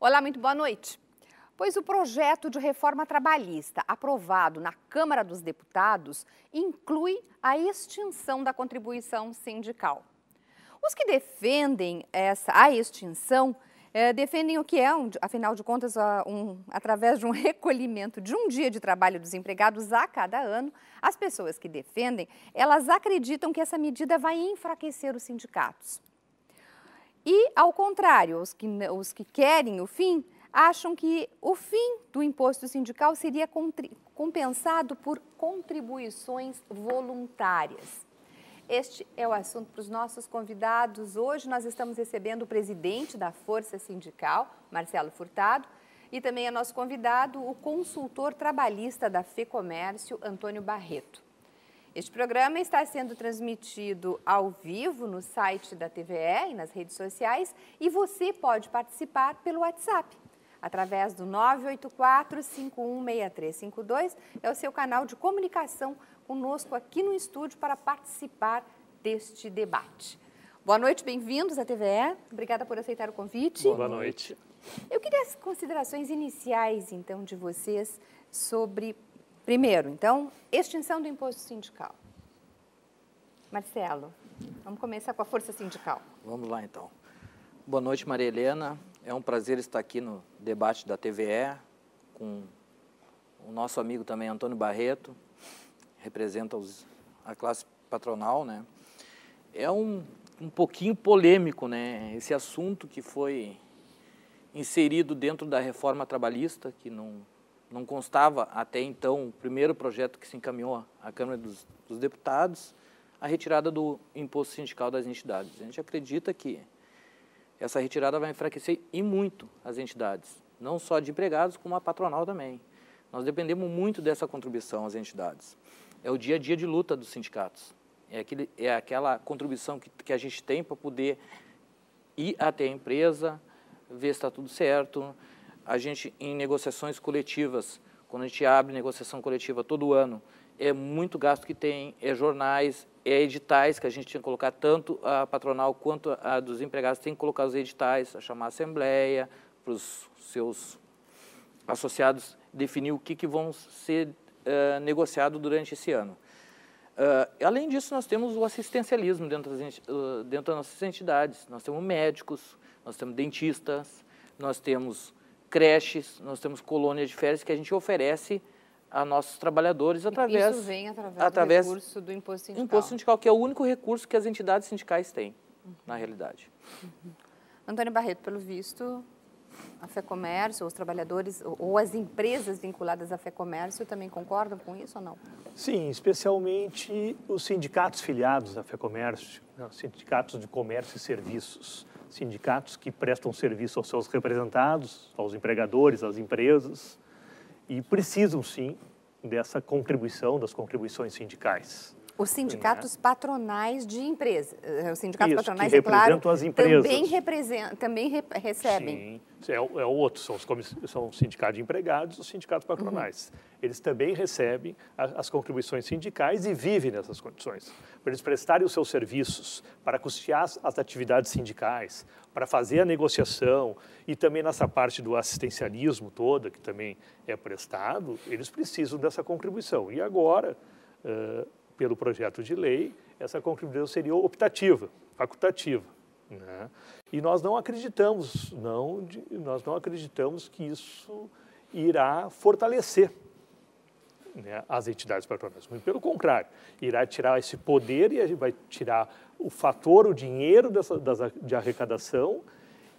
Olá, muito boa noite. Pois o projeto de reforma trabalhista aprovado na Câmara dos Deputados inclui a extinção da contribuição sindical. Os que defendem essa, a extinção é, defendem o que é, um, afinal de contas, um, através de um recolhimento de um dia de trabalho dos empregados a cada ano, as pessoas que defendem, elas acreditam que essa medida vai enfraquecer os sindicatos. E, ao contrário, os que, os que querem o fim acham que o fim do imposto sindical seria compensado por contribuições voluntárias. Este é o assunto para os nossos convidados. Hoje nós estamos recebendo o presidente da Força Sindical, Marcelo Furtado, e também é nosso convidado o consultor trabalhista da FEComércio, Antônio Barreto. Este programa está sendo transmitido ao vivo no site da TVE e nas redes sociais e você pode participar pelo WhatsApp através do 984-516352. É o seu canal de comunicação conosco aqui no estúdio para participar deste debate. Boa noite, bem-vindos à TVE. Obrigada por aceitar o convite. Boa noite. Eu queria as considerações iniciais, então, de vocês sobre, primeiro, então, extinção do imposto sindical. Marcelo, vamos começar com a força sindical. Vamos lá, então. Boa noite, Maria Helena. É um prazer estar aqui no debate da TVE com o nosso amigo também, Antônio Barreto, representa os, a classe patronal, né? É um, um pouquinho polêmico, né? Esse assunto que foi inserido dentro da reforma trabalhista, que não, não constava até então o primeiro projeto que se encaminhou à Câmara dos, dos Deputados, a retirada do imposto sindical das entidades. A gente acredita que essa retirada vai enfraquecer e muito as entidades, não só de empregados, como a patronal também. Nós dependemos muito dessa contribuição às entidades é o dia a dia de luta dos sindicatos. É, aquele, é aquela contribuição que, que a gente tem para poder ir até a empresa, ver se está tudo certo. A gente, em negociações coletivas, quando a gente abre negociação coletiva todo ano, é muito gasto que tem, é jornais, é editais que a gente tinha que colocar, tanto a patronal quanto a dos empregados tem que colocar os editais, a chamar a assembleia, para os seus associados definir o que, que vão ser eh, negociado durante esse ano. Uh, além disso, nós temos o assistencialismo dentro das, eh, dentro das nossas entidades. Nós temos médicos, nós temos dentistas, nós temos creches, nós temos colônias de férias que a gente oferece a nossos trabalhadores através... Isso vem através, através do recurso do imposto sindical. Imposto sindical, que é o único recurso que as entidades sindicais têm, uhum. na realidade. Uhum. Antônio Barreto, pelo visto, a FEComércio, os trabalhadores ou as empresas vinculadas à FEComércio também concordam com isso ou não? Sim, especialmente os sindicatos filiados à FEComércio, né? sindicatos de comércio e serviços, sindicatos que prestam serviço aos seus representados, aos empregadores, às empresas, e precisam sim dessa contribuição, das contribuições sindicais. Os sindicatos Sim, né? patronais de empresas. Eh, os sindicatos Isso, patronais, é claro, também, representam, também re recebem. Sim, é, o é outro, são os, são de empregados os sindicatos uhum. patronais. Uhum. Eles também recebem a, as contribuições sindicais e vivem nessas condições. Para eles prestarem os seus serviços, para custear as, as atividades sindicais, para fazer a negociação e também nessa parte do assistencialismo toda, que também é prestado, eles precisam dessa contribuição. E agora... Uh, pelo projeto de lei, essa contribuição seria optativa, facultativa. Né? E nós não acreditamos, não, nós não acreditamos que isso irá fortalecer né, as entidades patronais. Muito pelo contrário, irá tirar esse poder e vai tirar o fator, o dinheiro dessa, de arrecadação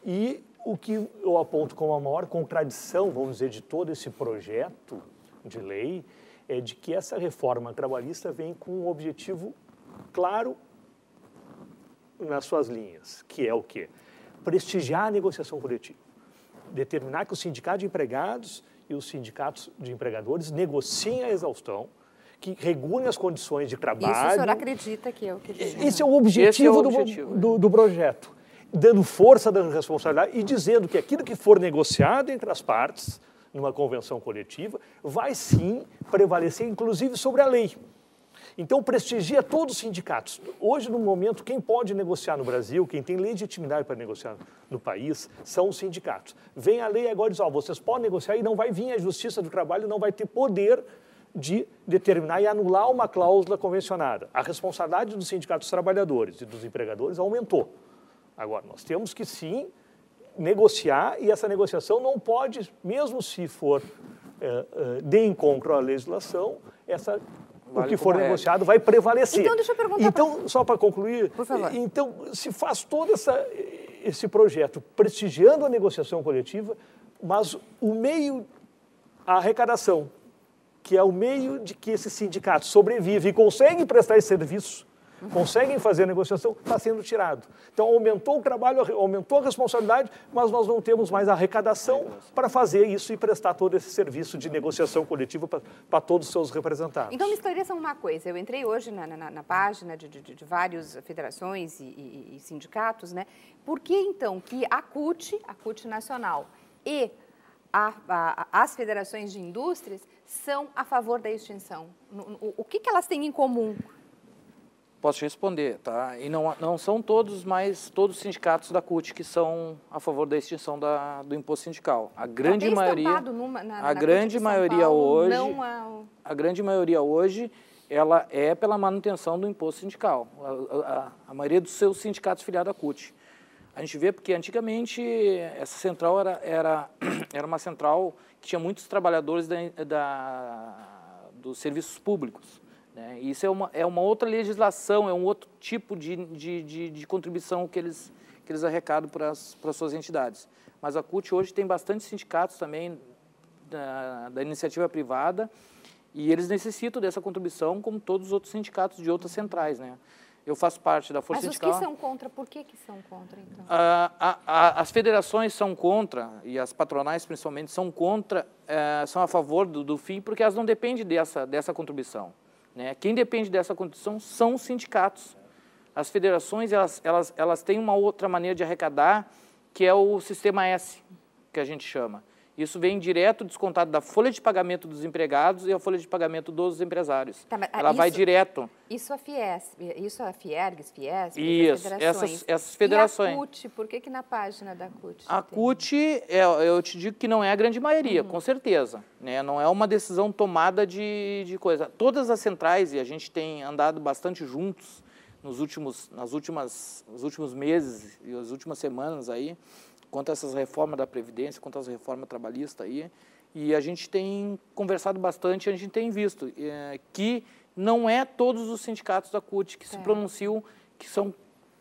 e o que eu aponto como a maior contradição, vamos dizer, de todo esse projeto de lei é de que essa reforma trabalhista vem com um objetivo claro nas suas linhas, que é o quê? Prestigiar a negociação coletiva. Determinar que o sindicato de empregados e os sindicatos de empregadores negociem a exaustão, que regulem as condições de trabalho. Isso o senhor acredita que é o que diz. Esse é o objetivo, é o objetivo. Do, do, é. do, projeto. Dando força, dando responsabilidade e dizendo que aquilo que for negociado entre as partes numa convenção coletiva, vai sim prevalecer, inclusive, sobre a lei. Então, prestigia todos os sindicatos. Hoje, no momento, quem pode negociar no Brasil, quem tem legitimidade para negociar no país, são os sindicatos. Vem a lei agora e diz: oh, vocês podem negociar e não vai vir a Justiça do Trabalho, não vai ter poder de determinar e anular uma cláusula convencionada. A responsabilidade dos sindicatos trabalhadores e dos empregadores aumentou. Agora, nós temos que sim negociar e essa negociação não pode, mesmo se for é, de encontro à legislação, essa Vale o que for é. negociado vai prevalecer. Então, deixa eu perguntar. Então, pra... só para concluir, então se faz todo essa, esse projeto prestigiando a negociação coletiva, mas o meio, a arrecadação, que é o meio de que esse sindicato sobrevive e consegue prestar esse serviço conseguem fazer a negociação, está sendo tirado. Então aumentou o trabalho, aumentou a responsabilidade, mas nós não temos mais arrecadação para fazer isso e prestar todo esse serviço de negociação coletiva para todos os seus representados. Então me esclareçam uma coisa, eu entrei hoje na, na, na página de, de, de, várias federações e, e, e sindicatos, né? Por que então que a CUT, a CUT Nacional e a, a, as federações de indústrias são a favor da extinção? O, o que, que elas têm em comum? Posso te responder, tá? E não, não são todos, mas todos os sindicatos da CUT que são a favor da extinção da, do imposto sindical. A tá grande maioria, numa, na, a na grande maioria Paulo, hoje, a grande maioria hoje, ela é pela manutenção do imposto sindical. A, a, a maioria dos seus sindicatos filiados à CUT. A gente vê porque antigamente essa central era, era, era uma central que tinha muitos trabalhadores da, da dos serviços públicos. Né? Isso é uma, é uma outra legislação, é um outro tipo de, de, de, de contribuição que eles, que eles arrecadam para as, para as suas entidades. Mas a CUT hoje tem bastante sindicatos também da, da iniciativa privada e eles necessitam dessa contribuição como todos os outros sindicatos de outras centrais. Né? Eu faço parte da Força Mas Sindical. Mas os que são contra, por que, que são contra, então? Ah, a, a, as federações são contra, e as patronais principalmente, são contra, eh, são a favor do, do, fim, porque elas não dependem dessa, dessa contribuição. Né? Quem depende dessa condição são os sindicatos. As federações elas, elas, elas têm uma outra maneira de arrecadar, que é o sistema S, que a gente chama. Isso vem direto descontado da folha de pagamento dos empregados e a folha de pagamento dos empresários. Tá, mas, ah, Ela isso, vai direto. Isso a Fies, isso a Fiergs, Fies, isso, essas, essas federações. E a CUT, por que, que na página da CUT? A CUT, é, eu te digo que não é a grande maioria, uhum. com certeza. Né? Não é uma decisão tomada de, de coisa. Todas as centrais, e a gente tem andado bastante juntos nos últimos, nas últimas, nos últimos meses e as últimas semanas aí, quanto a essas reformas da Previdência, quanto às reformas trabalhistas aí. E a gente tem conversado bastante, a gente tem visto é, que não é todos os sindicatos da CUT que é. se pronunciam que são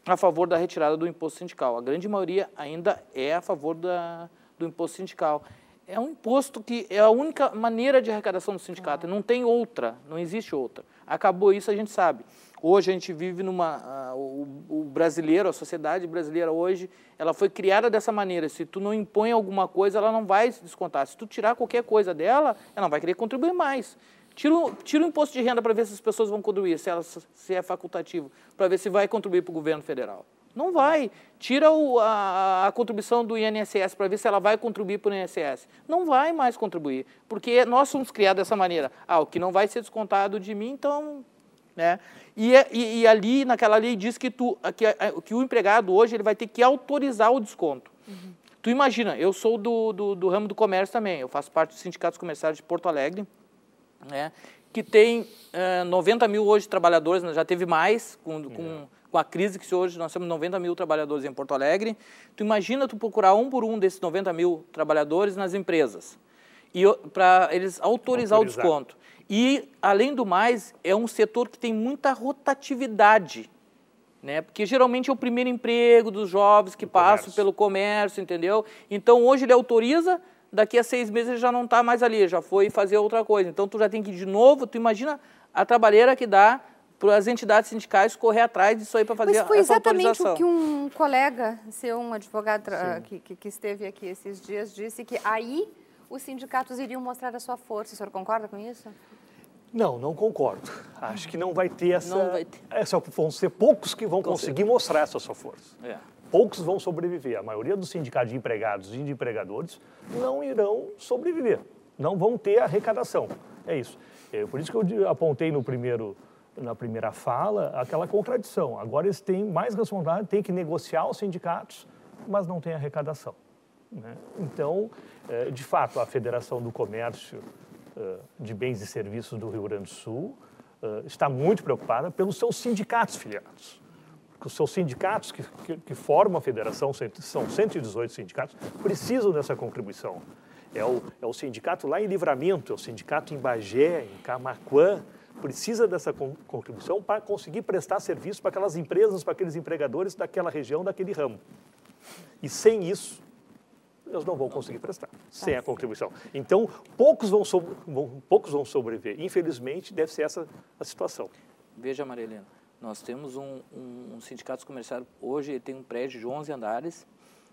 a favor da retirada do imposto sindical. A grande maioria ainda é a favor da, do imposto sindical. É um imposto que é a única maneira de arrecadação do sindicato, é. não tem outra, não existe outra. Acabou isso, a gente sabe. Hoje a gente vive numa. Uh, o, o, brasileiro, a sociedade brasileira hoje, ela foi criada dessa maneira. Se tu não impõe alguma coisa, ela não vai se descontar. Se tu tirar qualquer coisa dela, ela não vai querer contribuir mais. Tira, tira o imposto de renda para ver se as pessoas vão contribuir, se, ela se é facultativo, para ver se vai contribuir para o governo federal. Não vai. Tira o, a, a, contribuição do INSS para ver se ela vai contribuir para o INSS. Não vai mais contribuir, porque nós somos criados dessa maneira. Ah, o que não vai ser descontado de mim, então né? E, é, e, e, ali, naquela lei, diz que, tu, que, é, que o empregado hoje ele vai ter que autorizar o desconto. Uhum. Tu imagina, eu sou do, do, do, ramo do comércio também, eu faço parte dos sindicatos comerciais de Porto Alegre, né, que tem 90 eh, mil hoje trabalhadores, né? já teve mais com, com, uhum. com a crise que se hoje nós temos 90 mil trabalhadores em Porto Alegre. Tu imagina tu procurar um por um desses 90 mil trabalhadores nas empresas e para eles autorizar, autorizar o desconto. E, além do mais, é um setor que tem muita rotatividade, né? Porque geralmente é o primeiro emprego dos jovens que passam pelo comércio, entendeu? Então, hoje ele autoriza, daqui a seis meses ele já não está mais ali, já foi fazer outra coisa. Então, tu já tem que, de novo, tu imagina a trabalheira que dá para as entidades sindicais correr atrás disso aí para fazer Mas foi exatamente o que um colega seu, um advogado ah, que, que esteve aqui esses dias, disse que aí os sindicatos iriam mostrar a sua força. O senhor concorda com isso? Não, não concordo. Acho que não vai ter essa. Não vai ter. Essa, é, vão ser poucos que vão conseguir mostrar essa sua força. É. Poucos vão sobreviver. A maioria dos sindicatos de empregados e de empregadores não irão sobreviver. Não vão ter arrecadação. É isso. É por isso que eu apontei no primeiro, na primeira fala aquela contradição. Agora eles têm mais responsabilidade, têm que negociar os sindicatos, mas não têm arrecadação. Né? Então, eh, de fato, a Federação do Comércio eh, de Bens e Serviços do Rio Grande do Sul eh, está muito preocupada pelos seus sindicatos filiados. Porque os seus sindicatos que, que, que formam a federação, são 118 sindicatos, precisam dessa contribuição. É o, é o sindicato lá em Livramento, é o sindicato em Bagé, em Camacuã, precisa dessa contribuição para conseguir prestar serviço para aquelas empresas, para aqueles empregadores daquela região, daquele ramo. E sem isso, eles não vão conseguir prestar tá sem a contribuição. Então, poucos vão, sobre, vão, poucos vão sobreviver. Infelizmente, deve ser essa a situação. Veja, Marilena, nós temos um, um, um sindicato comercial, hoje ele tem um prédio de 11 andares,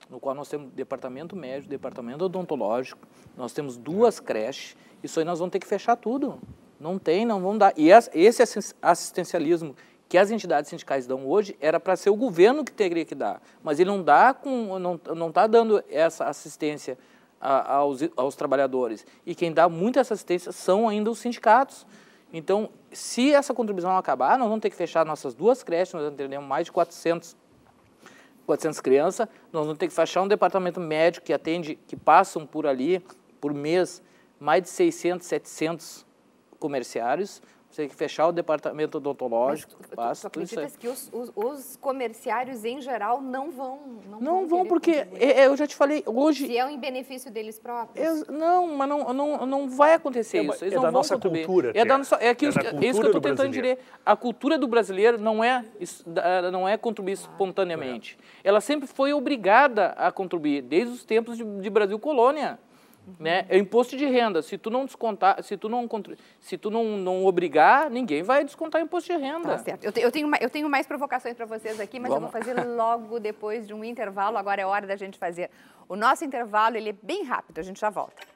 no qual nós temos departamento médio departamento odontológico, nós temos duas creches, isso aí nós vamos ter que fechar tudo. Não tem, não vamos dar. E esse assistencialismo que as entidades sindicais dão hoje era para ser o governo que teria que dar, mas ele não dá com, não não está dando essa assistência a, aos, aos trabalhadores e quem dá muita assistência são ainda os sindicatos. Então, se essa contribuição acabar, nós vamos ter que fechar nossas duas creches, nós atendemos mais de 400 400 crianças, nós vamos ter que fechar um departamento médico que atende, que passam por ali por mês mais de 600, 700 comerciários. Você tem que fechar o departamento odontológico. Mas tu, passa, tu, tu acreditas que os, os, os, comerciários, em geral, não vão... Não, não vão, vão porque é, é, eu já te falei, hoje... Se é em benefício deles próprios. Eu, não, mas não, não, não vai acontecer é, isso. Eles é da nossa contribuir. cultura. É, da nossa, é, aquilo, é, é isso que eu estou tentando dizer. A cultura do brasileiro não é, não é contribuir ah. espontaneamente. Ela sempre foi obrigada a contribuir, desde os tempos de, de Brasil colônia é Né? É imposto de renda. Se tu não descontar, se tu não, se tu não, não obrigar, ninguém vai descontar imposto de renda. Tá certo. Eu, te, eu, tenho, eu tenho mais provocações para vocês aqui, mas Vamos. eu vou fazer logo depois de um intervalo. Agora é hora da gente fazer. O nosso intervalo ele é bem rápido, a gente já volta.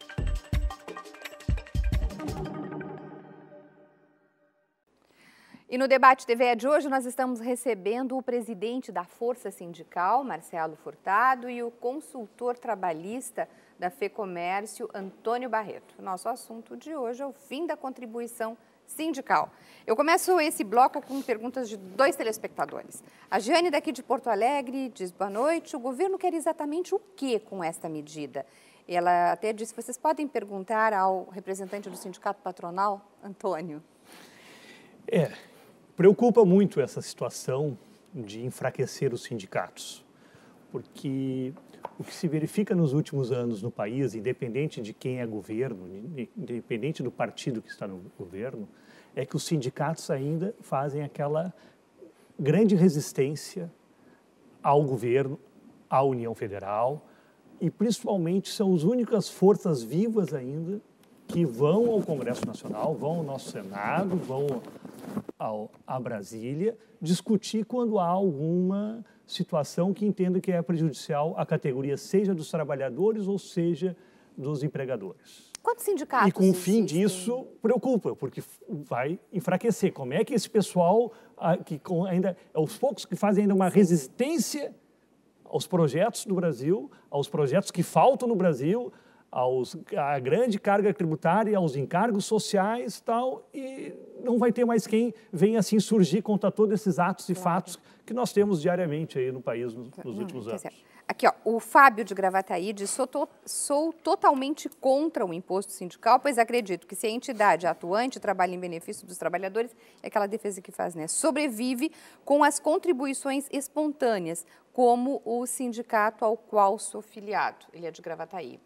E no debate TVE de hoje nós estamos recebendo o presidente da Força Sindical, Marcelo Furtado, e o consultor trabalhista da FEComércio, Antônio Barreto. Nosso assunto de hoje é o fim da contribuição sindical. Eu começo esse bloco com perguntas de dois telespectadores. A Jane daqui de Porto Alegre diz boa noite. O governo quer exatamente o que com esta medida? Ela até disse, vocês podem perguntar ao representante do sindicato patronal, Antônio. É, Preocupa muito essa situação de enfraquecer os sindicatos, porque o que se verifica nos últimos anos no país, independente de quem é governo, independente do partido que está no governo, é que os sindicatos ainda fazem aquela grande resistência ao governo, à União Federal e principalmente são as únicas forças vivas ainda que vão ao Congresso Nacional, vão ao nosso Senado, vão ao, a Brasília discutir quando há alguma situação que entenda que é prejudicial à categoria, seja dos trabalhadores ou seja dos empregadores. Quantos sindicatos? E com o fim existem? disso, preocupa, porque vai enfraquecer. Como é que esse pessoal, ah, que ainda é os poucos que fazem ainda uma resistência aos projetos do Brasil, aos projetos que faltam no Brasil, aos, à grande carga tributária, aos encargos sociais e tal, e não vai ter mais quem venha assim surgir contra todos esses atos e claro. fatos que nós temos diariamente aí no país nos, nos não, uhum, últimos é. anos. aqui, ó, o Fábio de Gravataí diz, sou, to, sou totalmente contra o imposto sindical, pois acredito que se a entidade atuante trabalha em benefício dos trabalhadores, é aquela defesa que faz, né? Sobrevive com as contribuições espontâneas, como o sindicato ao qual sou filiado. Ele é de Gravataí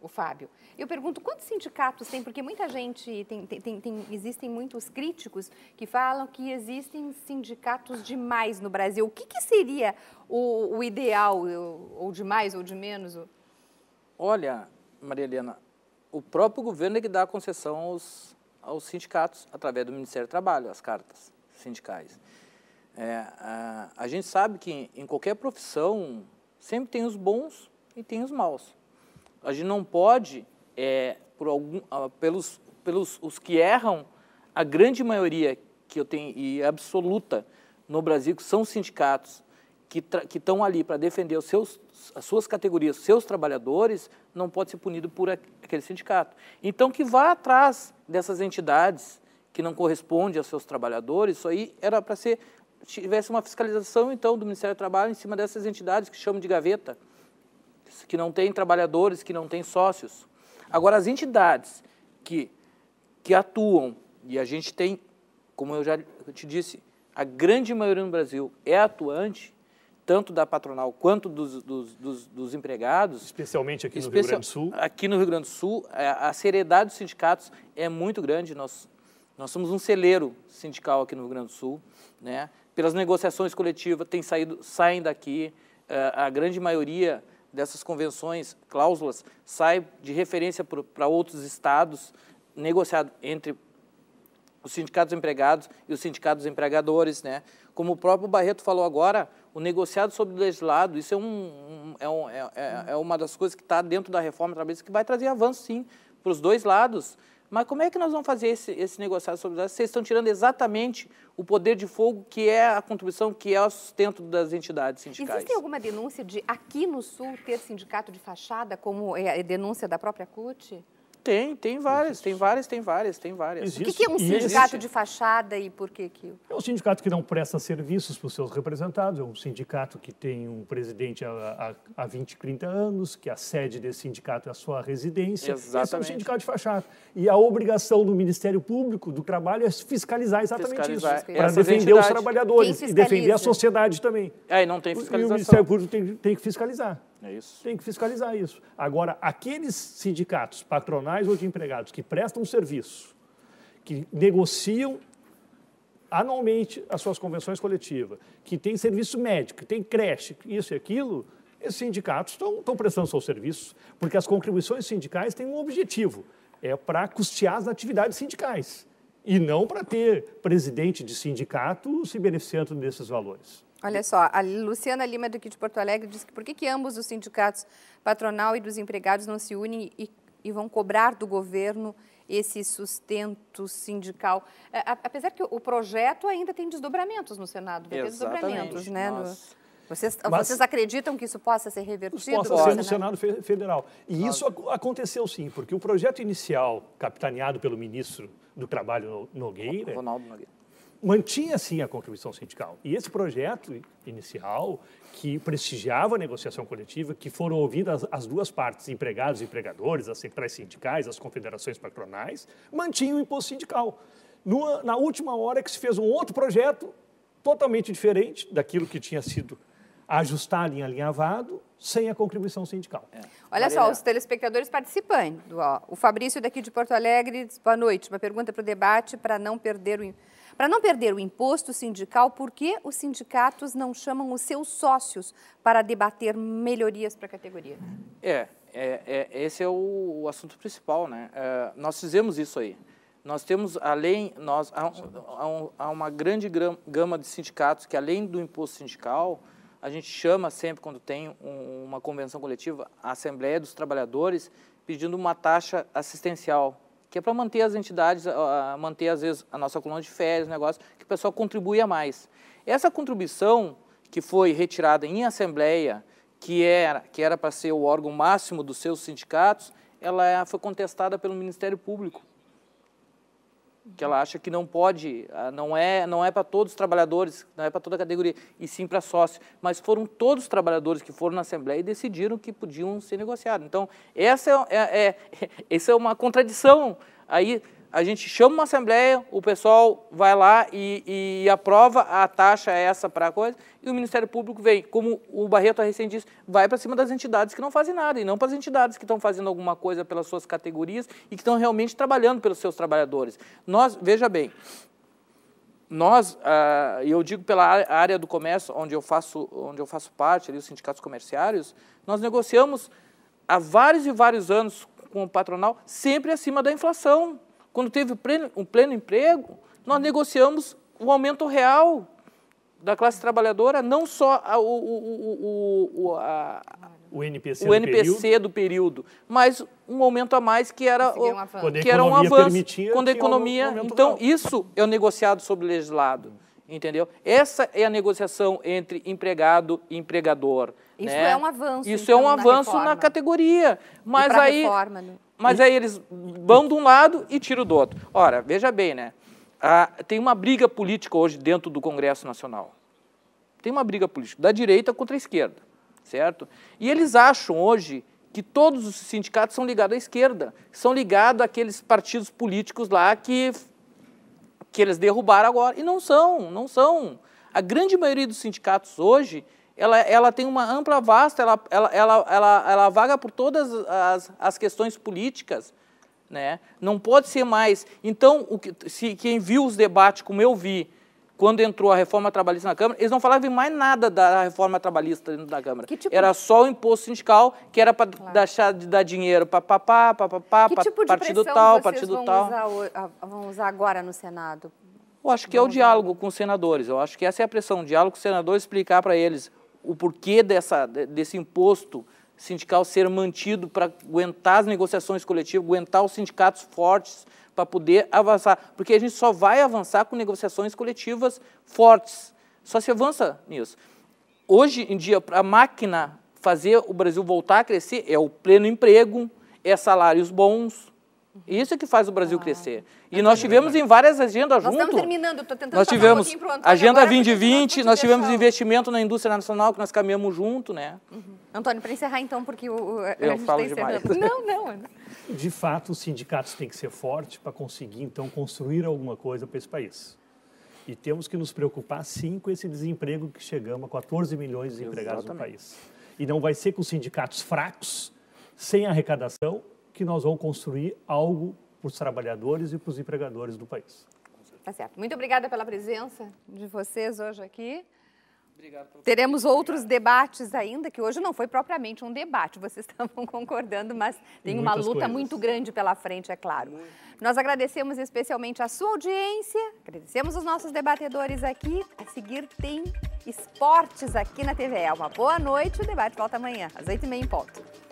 o Fábio. Eu pergunto quantos sindicatos tem, porque muita gente tem, tem, tem, existem muitos críticos que falam que existem sindicatos demais no Brasil. O que, que seria o, o ideal, ou de mais ou de menos? Olha, Maria Helena, o próprio governo é que dá concessão aos, aos sindicatos através do Ministério do Trabalho, as cartas sindicais. É, a, a gente sabe que em qualquer profissão sempre tem os bons e tem os maus. A gente não pode, é, por algum, ah, pelos, pelos os que erram, a grande maioria que eu tenho, e absoluta no Brasil, que são sindicatos, que estão ali para defender seus, as suas categorias, seus trabalhadores, não pode ser punido por aquele sindicato. Então, que vá atrás dessas entidades que não correspondem aos seus trabalhadores, isso aí era para ser, tivesse uma fiscalização, então, do Ministério do Trabalho em cima dessas entidades que chamam de gaveta que não têm trabalhadores, que não têm sócios. Agora, as entidades que, que atuam, e a gente tem, como eu já te disse, a grande maioria no Brasil é atuante, tanto da patronal quanto dos, dos, dos, dos empregados. Especialmente aqui especial, no Rio Grande do Sul. Aqui no Rio Grande do Sul, a, é, a seriedade dos sindicatos é muito grande. Nós, nós somos um celeiro sindical aqui no Rio Grande do Sul. Né? Pelas negociações coletivas, tem saído, saem daqui. É, a grande maioria dessas convenções, cláusulas, sai de referência para outros estados, negociado entre os sindicatos empregados e os sindicatos empregadores, né? Como o próprio Barreto falou agora, o negociado sobre o legislado, isso é, um, é, um, é, é, é uma das coisas que está dentro da reforma trabalhista que vai trazer avanço, sim, para os dois lados. Mas como é que nós vamos fazer esse, esse negociado sobre Vocês estão tirando exatamente o poder de fogo, que é a contribuição, que é o sustento das entidades sindicais. Existe alguma denúncia de aqui no Sul ter sindicato de fachada, como é a denúncia da própria CUT? Tem, tem várias, tem várias, tem várias, tem várias. Existe, o que é um sindicato existe. de fachada e por que que... É um sindicato que não presta serviços para os seus representados, é um sindicato que tem um presidente há, há, há 20, 30 anos, que a sede desse sindicato é a sua residência. Exatamente. Esse é um sindicato de fachada. E a obrigação do Ministério Público do Trabalho é fiscalizar exatamente fiscalizar. isso, para defender os trabalhadores e defender a sociedade também. É, e não tem fiscalização. E o Ministério Público tem, tem que fiscalizar. É isso. Tem que fiscalizar isso. Agora, aqueles sindicatos patronais ou de empregados que prestam serviço, que negociam anualmente as suas convenções coletivas, que tem serviço médico, tem creche, isso e aquilo, esses sindicatos estão prestando seus serviços, porque as contribuições sindicais têm um objetivo, é para custear as atividades sindicais, e não para ter presidente de sindicato se beneficiando desses valores. Olha só, a Luciana Lima do Kit Porto Alegre diz que por que, que ambos os sindicatos patronal e dos empregados não se unem e, e vão cobrar do governo esse sustento sindical. É, apesar que o projeto ainda tem desdobramentos no Senado, vai ter desdobramentos, né? vocês, vocês, acreditam que isso possa ser revertido? Possa ser no Senado Federal. E Nossa. isso aconteceu sim, porque o projeto inicial, capitaneado pelo ministro do Trabalho Nogueira, Ronaldo Nogueira mantinha sim a contribuição sindical. E esse projeto inicial, que prestigiava a negociação coletiva, que foram ouvidas as duas partes, empregados e empregadores, as centrais sindicais, as confederações patronais, mantinha o imposto sindical. Numa, na última hora que se fez um outro projeto totalmente diferente daquilo que tinha sido ajustado e alinhavado, sem a contribuição sindical. É. Olha só, os telespectadores participando. Ó. O Fabrício daqui de Porto Alegre, boa noite. Uma pergunta para o debate para não perder o para não perder o imposto sindical, por que os sindicatos não chamam os seus sócios para debater melhorias para a categoria? É, é, é esse é o, o, assunto principal, né? É, nós fizemos isso aí. Nós temos, além, nós, há, há uma grande gama de sindicatos que, além do imposto sindical, a gente chama sempre, quando tem um, uma convenção coletiva, a Assembleia dos Trabalhadores, pedindo uma taxa assistencial que é para manter as entidades, manter às vezes a nossa coluna de férias, negócio, que o pessoal contribuía mais. Essa contribuição que foi retirada em assembleia, que era que era para ser o órgão máximo dos seus sindicatos, ela é, foi contestada pelo Ministério Público que ela acha que não pode, ah, não é, não é para todos os trabalhadores, não é para toda a categoria, e sim para sócio, Mas foram todos os trabalhadores que foram na Assembleia e decidiram que podiam ser negociados. Então, essa é, é, é essa é uma contradição aí a gente chama uma assembleia, o pessoal vai lá e, e aprova a taxa é essa para a coisa, e o Ministério Público vem, como o Barreto recém disse, vai para cima das entidades que não fazem nada, e não para as entidades que estão fazendo alguma coisa pelas suas categorias e que estão realmente trabalhando pelos seus trabalhadores. Nós, veja bem, nós, ah, e eu digo pela área do comércio, onde eu faço, onde eu faço parte, ali, os sindicatos comerciários, nós negociamos há vários e vários anos com o patronal, sempre acima da inflação. Quando teve pleno, pleno emprego, nós negociamos o aumento real da classe trabalhadora, não só a, o, o, o, a, o NPC, o do, NPC período. do, período. mas um aumento a mais que era, um que era um avanço. Quando a economia. Então, isso é o negociado sobre o legislado entendeu? Essa é a negociação entre empregado e empregador. Isso né? é um avanço. Isso então, é um então, avanço na, na categoria, mas aí, reforma, né? mas aí eles vão de um lado e tiram do outro. Ora, veja bem, né? Ah, tem uma briga política hoje dentro do Congresso Nacional. Tem uma briga política da direita contra a esquerda, certo? E eles acham hoje que todos os sindicatos são ligados à esquerda, são ligados àqueles partidos políticos lá que que eles derrubaram agora. E não são, não são. A grande maioria dos sindicatos hoje, ela, ela tem uma ampla vasta, ela, ela, ela, ela, ela vaga por todas as, as questões políticas. Né? Não pode ser mais. Então, o que, se quem viu os debates como eu vi, quando entrou a reforma trabalhista na Câmara, eles não falavam em mais nada da reforma trabalhista dentro da Câmara. Tipo... Era só o imposto sindical, que era para claro. deixar de dar dinheiro para papá, para papá, tal, partido tal, partido vão tal. vão usar agora no Senado? Eu acho que é o diálogo com os senadores. Eu acho que essa é a pressão, o diálogo com os senadores, explicar para eles o porquê dessa, desse imposto sindical ser mantido para aguentar as negociações coletivas, aguentar os sindicatos fortes, para poder avançar. Porque a gente só vai avançar com negociações coletivas fortes. Só se avança nisso. Hoje em dia, a máquina fazer o Brasil voltar a crescer é o pleno emprego, é salários bons, isso é que faz o Brasil crescer. E é nós tivemos em várias agendas junto. Nós estamos terminando, estou tentando nós tivemos um Antônio, Agenda 2020, nós tivemos investimento na indústria nacional que nós caminhamos junto, né? Uhum. Antônio, para encerrar então, porque o, a Eu gente falo tá demais. Não, não. De fato, os sindicatos têm que ser fortes para conseguir então construir alguma coisa para esse país. E temos que nos preocupar sim com esse desemprego que chegamos a 14 milhões de desempregados Exatamente. no país. E não vai ser com sindicatos fracos, sem arrecadação que nós vamos construir algo para os trabalhadores e para os empregadores do país. Tá certo. Muito obrigada pela presença de vocês hoje aqui. Obrigado Teremos convite. outros debates ainda, que hoje não foi propriamente um debate, vocês estavam concordando, mas tem uma luta coisas. muito grande pela frente, é claro. Muito. Nós agradecemos especialmente a sua audiência, agradecemos os nossos debatedores aqui. A seguir tem esportes aqui na TVE. Uma boa noite, o debate volta amanhã, às oito e meia em ponto.